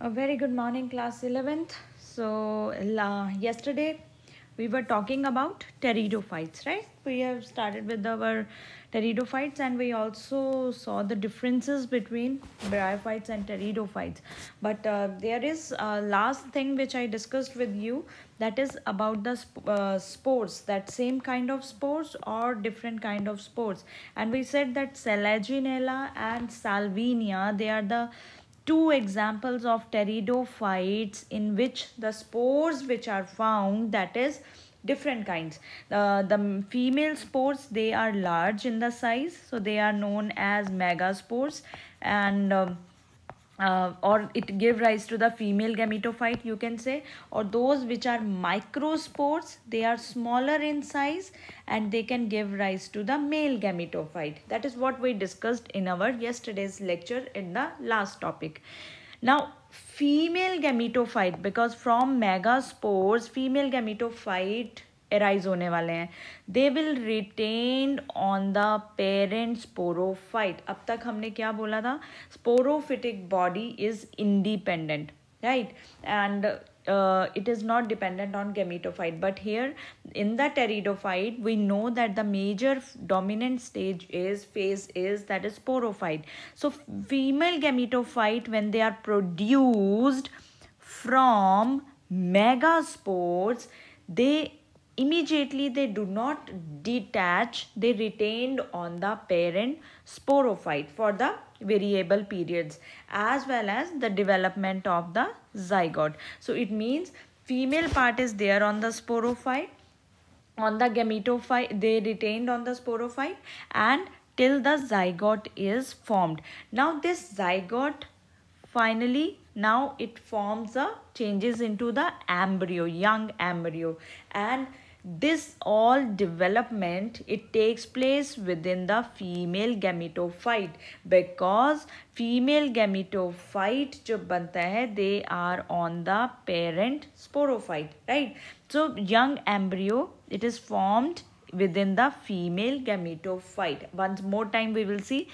a very good morning class 11th so yesterday we were talking about pteridophytes right we have started with our pteridophytes and we also saw the differences between bryophytes and pteridophytes but uh, there is a last thing which i discussed with you that is about the sp uh, spores that same kind of spores or different kind of spores and we said that selaginella and salvinia they are the two examples of pteridophytes in which the spores which are found that is different kinds uh, the female spores they are large in the size so they are known as megaspores and um, uh, or it give rise to the female gametophyte you can say or those which are microspores they are smaller in size and they can give rise to the male gametophyte that is what we discussed in our yesterday's lecture in the last topic now female gametophyte because from megaspores female gametophyte arise होने वाले हैं they will retain on the parent sporophyte अब तक हमने क्या बोला था sporophytic body is independent right and uh, it is not dependent on gametophyte but here in the pteridophyte we know that the major dominant stage is phase is that is sporophyte so female gametophyte when they are produced from megaspores they immediately they do not detach they retained on the parent sporophyte for the variable periods as well as the development of the zygote so it means female part is there on the sporophyte on the gametophyte they retained on the sporophyte and till the zygote is formed now this zygote finally now it forms a changes into the embryo young embryo and this all development it takes place within the female gametophyte because female gametophyte जो बनता है they are on the parent sporophyte right so young embryo it is formed within the female gametophyte. Once more time we will see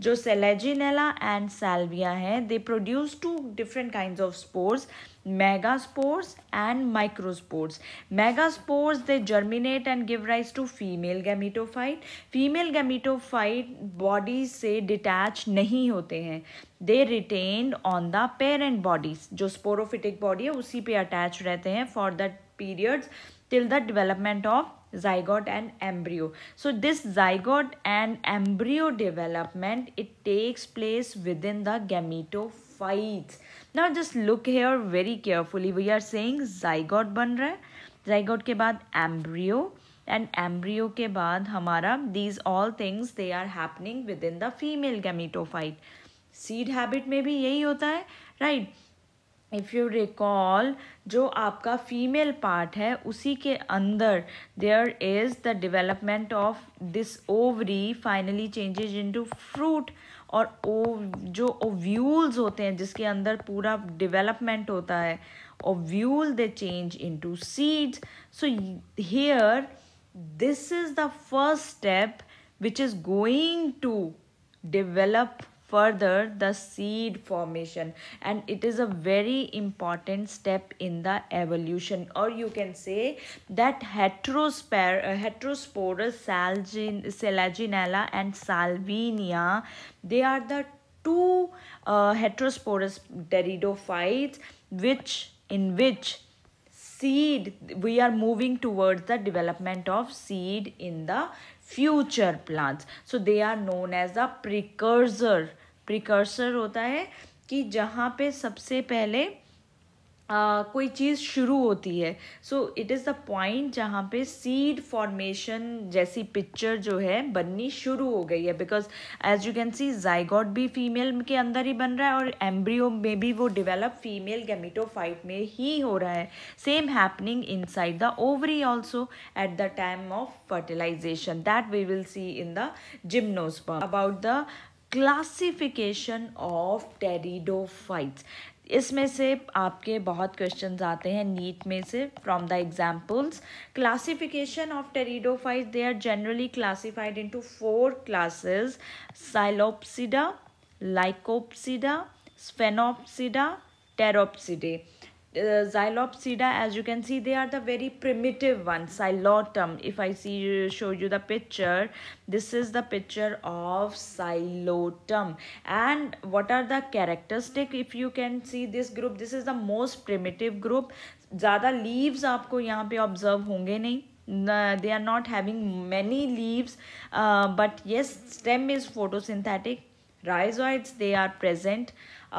जो selaginella and salvinia है they produce two different kind of spores megaspores and mega megaspores they germinate and give rise to female gametophyte female gametophyte body से detach नहीं होते हैं they retain on the parent bodies जो sporophytic body है उसी पर attach रहते हैं for the periods till the development of zygote and embryo so this zygote and embryo development it takes place within the gametophytes now just look here very carefully we are saying zygote ban raha hai zygote ke baad embryo and embryo ke baad hamara these all things they are happening within the female gametophyte seed habit mein bhi yahi hota hai right? If you recall जो आपका female part है उसी के अंदर there is the development of this ovary finally changes into fruit और ओ जो ovules होते हैं जिसके अंदर पूरा डिवेलपमेंट होता है ovule they change to seeds so here this is the first step which is going to develop further the seed formation and it is a very important step in the evolution or you can say that heterospor uh, heterosporous salgin selaginella and salvinia they are the two uh, heterosporous deridophytes which in which seed we are moving towards the development of seed in the future plants so they are known as the precursor precursor होता है कि जहाँ पे सबसे पहले Uh, कोई चीज़ शुरू होती है so it is the point जहाँ पे सीड फॉर्मेशन जैसी पिक्चर जो है बननी शुरू हो गई है because as you can see zygote भी फीमेल के अंदर ही बन रहा है और एम्ब्रियो में भी वो डिवेलप फीमेल गैमिटोफाइट में ही हो रहा है same happening inside the ovary also at the time of fertilization that we will see in the gymnosperm about the classification of pteridophytes इसमें से आपके बहुत क्वेश्चन आते हैं नीट में से from the examples classification of pteridophytes they are generally classified into four classes psilopsida lycopsida sphenopsida pteropsida uh, xylopsida as you can see they are the very primitive one xylotum if i see show you the picture this is the picture of xylotum and what are the characteristic if you can see this group this is the most primitive group zyada leaves aapko yahan pe observe honge nahi नहीं they are not having many leaves uh, but yes stem is photosynthetic rhizoids they are present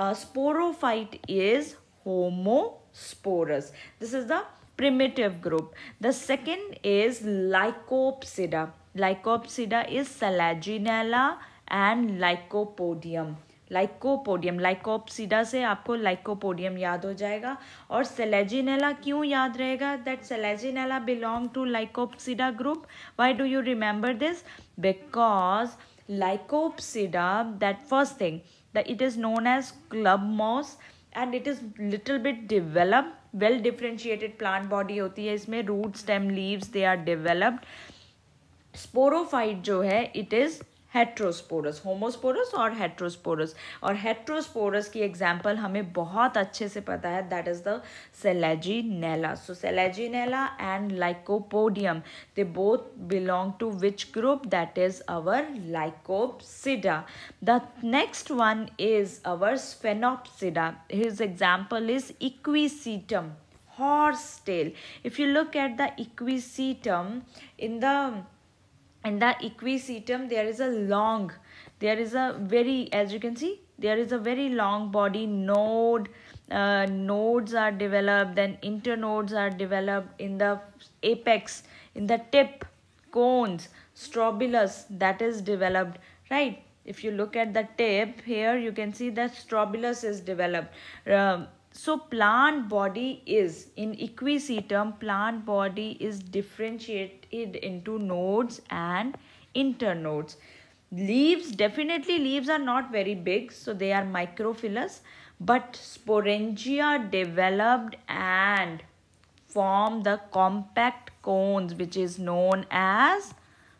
uh, sporophyte is homosporous. This is the primitive group. The second is Lycopsida. Lycopsida is selaginella and Lycopodium. Lycopodium lycopsida से आपको lycopodium याद हो जाएगा और Selaginella क्यों याद रहेगा that selaginella belong to lycopsida group why do you remember this because lycopsida that first thing the it is known as club moss and it is little bit develop well differentiated plant body होती है इसमें root stem leaves they are developed sporophyte जो है it is heterosporous homosporous और heterosporous और heterosporous की example हमें बहुत अच्छे से पता है that is the selaginella so सेलेजीनेला and lycopodium they both belong to which group that is our lycopsida the next one is our sphenopsida his example is equisetum horse tail if you look at the equisetum in the in the equisetum there is a long there is a very as you can see there is a very long body node uh, nodes are developed then internodes are developed in the apex in the tip cones strobilus that is developed right if you look at the tip here you can see that strobilus is developed um, so plant body is in equisetum plant body is differentiated into nodes and internodes leaves definitely leaves are not very big so they are microphyllous but sporangia developed and form the compact cones which is known as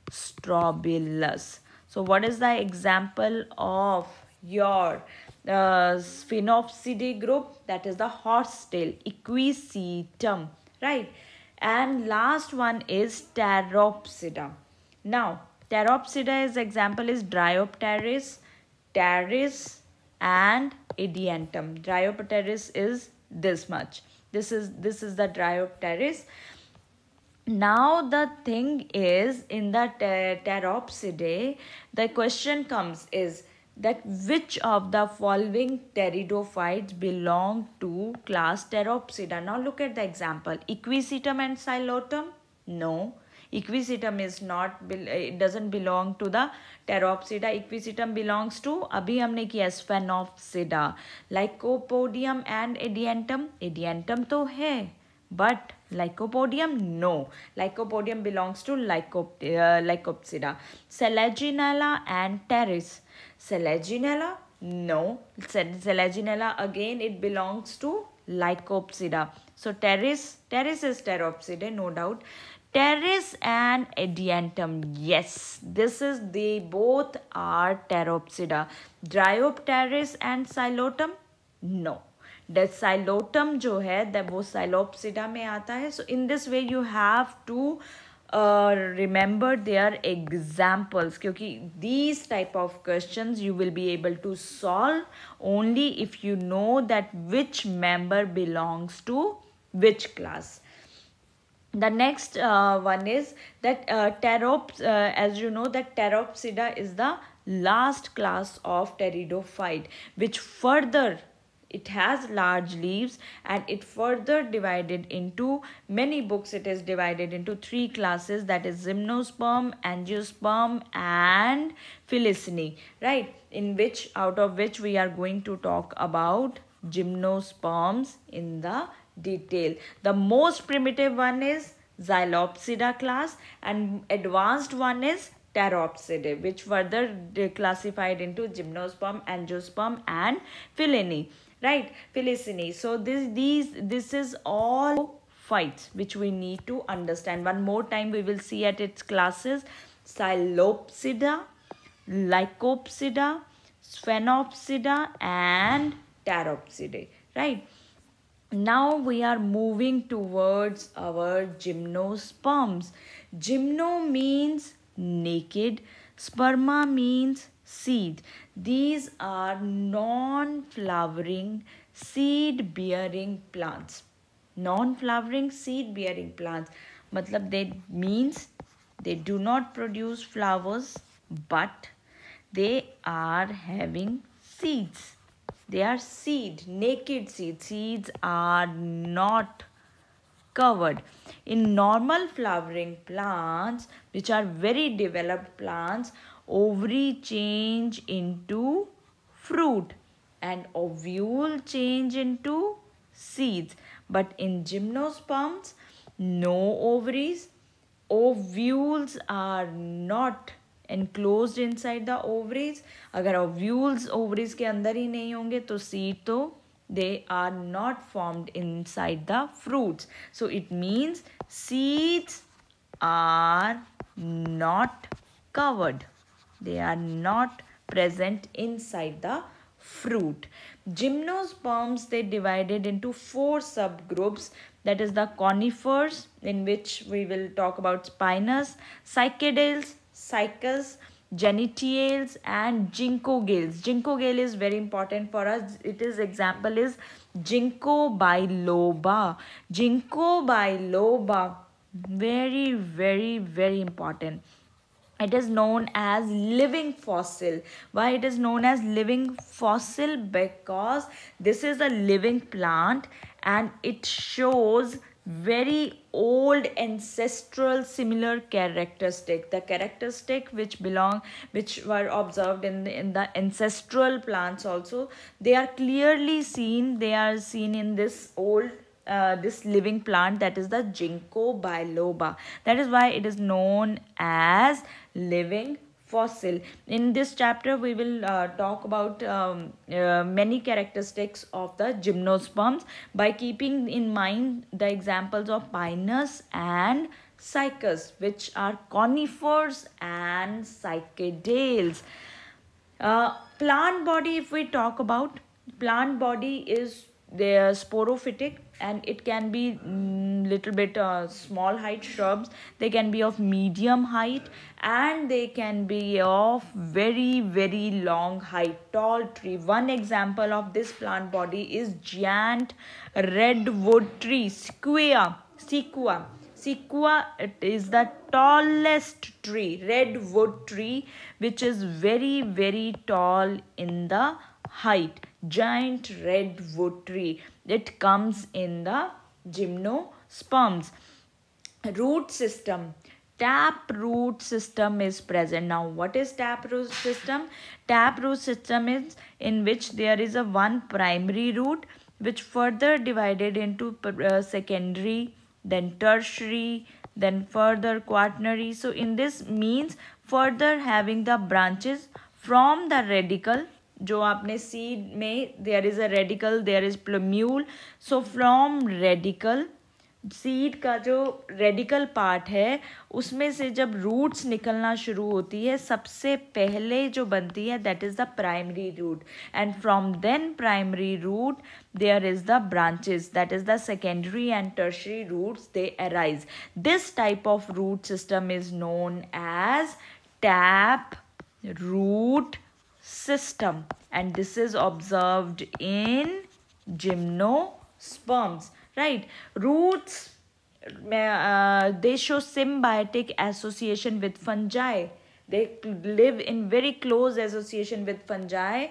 strobilus so what is the example of your uh, Sphenopsidae group that is the horsetail equisetum right and last one is Pteropsida. Now Pteropsida is example is Dryopteris, Pteris and Adiantum. Dryopteris is this much. This is this is the Dryopteris. Now the thing is in the Pteropsidae the question comes is that which of the following pteridophytes belong to class Pteropsida. Now look at the example. Equisetum and Xylotum? No. Equisetum is not, it doesn't belong to the Pteropsida. Equisetum belongs to, abhi humne kiya Sphenopsida. like copodium and edentum edentum to hai but Lycopodium? No. Lycopodium belongs to Lycop uh, Lycopsida. Selaginella and Teres. Selaginella? No. Selaginella again it belongs to Lycopsida. So Teres, Teres is Teropsidae, no doubt. Teres and Adiantum. Yes, this is they both are Teropsida. Dryopteris and Xylotum? No. The psilotum जो है वो psilopsida में आता है so in this way you have to remember their examples क्योंकि these type of question you will be able to solve only if you know that which member belongs to which class the next uh, one is that uh, pterops uh, as you know that pteropsida is the last class of pteridophyte which further it has large leaves and it further divided into many books it is divided into three classes that is gymnosperm angiosperm and filicinae right in which out of which we are going to talk about gymnosperms in the detail the most primitive one is xylopsida class and advanced one is pteropsidae which further classified into gymnosperm angiosperm and philinae right Filicini. So this these this is all fights which we need to understand. One more time we will see at its classes Psilopsida, Lycopsida, Sphenopsida and Pteropsidae, right? Now we are moving towards our gymnosperms. Gymno means naked. Sperma means seed. These are non-flowering seed-bearing plants. Non-flowering seed-bearing plants. Matlab they means they do not produce flowers but they are having seeds. They are seed, naked seeds. Seeds are not covered. In normal flowering plants, which are very developed plants, ovary change into fruit and ovule change into seeds. But in gymnosperms, no ovaries, ovules are not enclosed inside the ovaries. अगर ovules ovaries के अंदर ही नहीं होंगे तो seed तो they are not formed inside the fruits. So it means seeds are not covered. They are not present inside the fruit. Gymnosperms, they divided into four subgroups. That is the conifers, in which we will talk about spinous, cycadales, cycas, genitals and ginkgo gales. Ginkgo gale is very important for us. It is example is ginkgo biloba. Ginkgo biloba. Very, very, very important. It is known as living fossil. Why it is known as living fossil? Because this is a living plant and it shows very old ancestral similar characteristic the characteristic which belong which were observed in the, in the ancestral plants also they are clearly seen they are seen in this old uh, this living plant that is the ginkgo biloba that is why it is known as living fossil. In this chapter, we will uh, talk about um, uh, many characteristics of the gymnosperms by keeping in mind the examples of pinus and cycas, which are conifers and cycadales. Uh, plant body, if we talk about, plant body is they are sporophytic and it can be mm, little bit uh, small height shrubs they can be of medium height and they can be of very very long height tall tree one example of this plant body is giant redwood tree sequoia sequoia sequoia it is the tallest tree redwood tree which is very very tall in the height giant redwood tree. It comes in the gymnosperms. Root system. Tap root system is present. Now, what is tap root system? Tap root system is in which there is a one primary root which further divided into uh, secondary, then tertiary, then further quaternary. So, in this means further having the branches from the radical जो आपने seed में there is a radicle there is plumule so from radicle seed का जो radical part है उसमें से जब roots निकलना शुरू होती है सबसे पहले जो बनती है that is the primary root and from then primary root there is the branches that is the secondary and tertiary roots they arise this type of root system is known as tap root system and this is observed in gymnosperms right roots uh, they show symbiotic association with fungi they live in very close association with fungi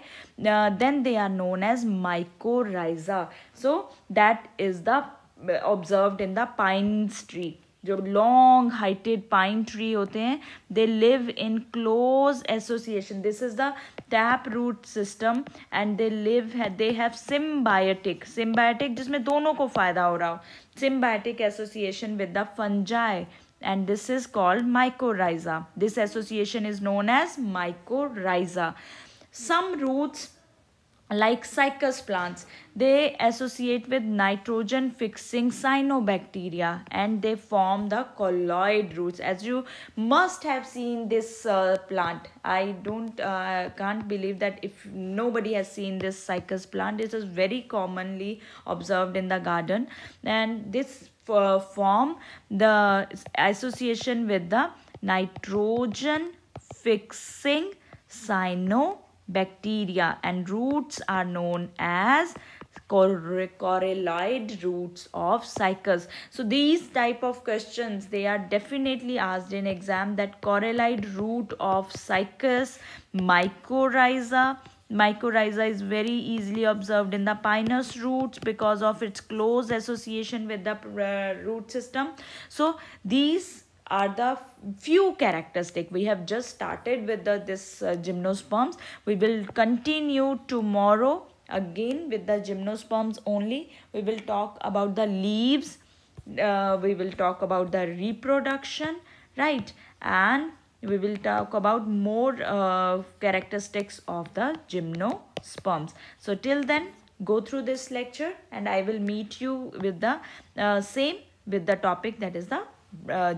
uh, then they are known as mycorrhiza so that is the uh, observed in the pine tree जो long heighted pine tree होते हैं they live in close association this is the tap root system and they live they have symbiotic symbiotic जिसमें दोनों को फ़ायदा हो रहा हो symbiotic association with the fungi and this is called mycorrhiza this association is known as mycorrhiza some roots like cycas plants they associate with nitrogen fixing cyanobacteria and they form the colloid roots as you must have seen this uh, plant i don't uh, can't believe that if nobody has seen this cycas plant It is very commonly observed in the garden and this uh, form the association with the nitrogen fixing cyanobacteria bacteria and roots are known as coralloid roots of cycas so these type of questions they are definitely asked in exam that coralloid root of cycas mycorrhiza mycorrhiza is very easily observed in the pinus roots because of its close association with the uh, root system so these are the few characteristic we have just started with the this uh, gymnosperms we will continue tomorrow again with the gymnosperms only we will talk about the leaves uh, we will talk about the reproduction right and we will talk about more uh, characteristics of the gymnosperms so till then go through this lecture and i will meet you with the uh, same with the topic that is the uh,